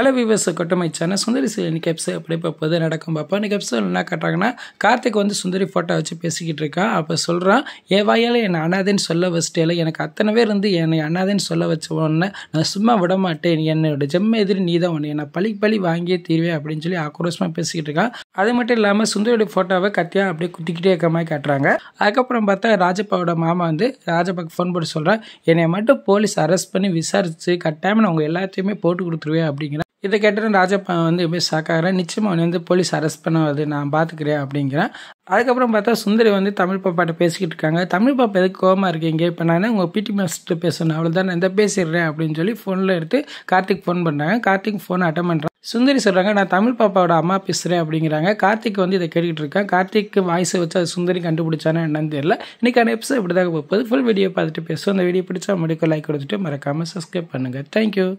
hello viewers கொட்டமை channel சுந்தரி சில கெப்ஸு அப்படி பார்ப்பது நடக்கும் பார்ப்போம் இன்றைக்கி எபிசோட் என்ன காட்டுறாங்கன்னா கார்த்திக் வந்து சுந்தரி ஃபோட்டோ வச்சு பேசிக்கிட்டு இருக்கான் அப்போ சொல்கிறான் என் வாயால் என்னை அண்ணாதேன்னு சொல்ல வச்சிட்டேல எனக்கு அத்தனை பேர் வந்து என்னை அண்ணாதேன்னு சொல்ல வச்சவொன்னே நான் சும்மா விட மாட்டேன் என்னோட ஜெம்ம எதிரி நீ தான் ஒன்று என்னை பழி பழி வாங்கியே தீர்வேன் அப்படின்னு சொல்லி ஆக்ரோஷமாக பேசிக்கிட்டு இருக்கான் அது மட்டும் இல்லாமல் சுந்தரியோட ஃபோட்டோவை கத்தியாக அப்படியே குத்திக்கிட்டே இருக்க மாதிரி காட்டுறாங்க அதுக்கப்புறம் பார்த்தா ராஜப்பாவோட மாமா வந்து ராஜப்பாக்கு ஃபோன் போட்டு சொல்கிறேன் என்னை மட்டும் போலீஸ் அரெஸ்ட் பண்ணி விசாரித்து கட்டாமல் நான் அவங்க எல்லாத்தையுமே போட்டு கொடுத்துருவேன் அப்படிங்கிற இதை கேட்டதும் ராஜப்பா வந்து எப்படி சாக்காகிறேன் நிச்சயமாக அவனை வந்து போலீஸ் அரெஸ்ட் பண்ண வருது நான் பார்த்துக்கிறேன் அப்படிங்கிறேன் அதுக்கப்புறம் பார்த்தா சுந்தரி வந்து தமிழ் பாப்பாட்ட பேசிக்கிட்டு இருக்காங்க தமிழ் பாப்பா எதுக்கு கோவமாக இருக்கீங்க இப்போ நான் உங்கள் பிடி மாஸ்டர் பேசணும் அவ்வளோதான் நான் இந்த பேசிடுறேன் அப்படின்னு சொல்லி ஃபோனில் எடுத்து கார்த்திக் ஃபோன் பண்ணுறாங்க கார்த்திக் ஃபோனை அட்டன் பண்ணுறேன் சுந்தரி சொல்கிறாங்க நான் தமிழ் பாப்பாவோட அம்மா பேசுகிறேன் அப்படிங்கிறாங்க கார்த்திக் வந்து இதை கேட்டுக்கிட்டு இருக்கேன் கார்த்திக் வாய்ஸ் வச்சு அது சுந்தரி கண்டுபிடிச்சானா என்னன்னு தெரியல இன்றைக்கான எபிசோட் இப்படி தான் போகுது ஃபுல் வீடியோ பார்த்துட்டு பேசுவோம் அந்த வீடியோ பிடிச்சா முடிக்க லைக் கொடுத்துட்டு மறக்காமல் சப்ஸ்கிரைப் பண்ணுங்கள் தேங்க்யூ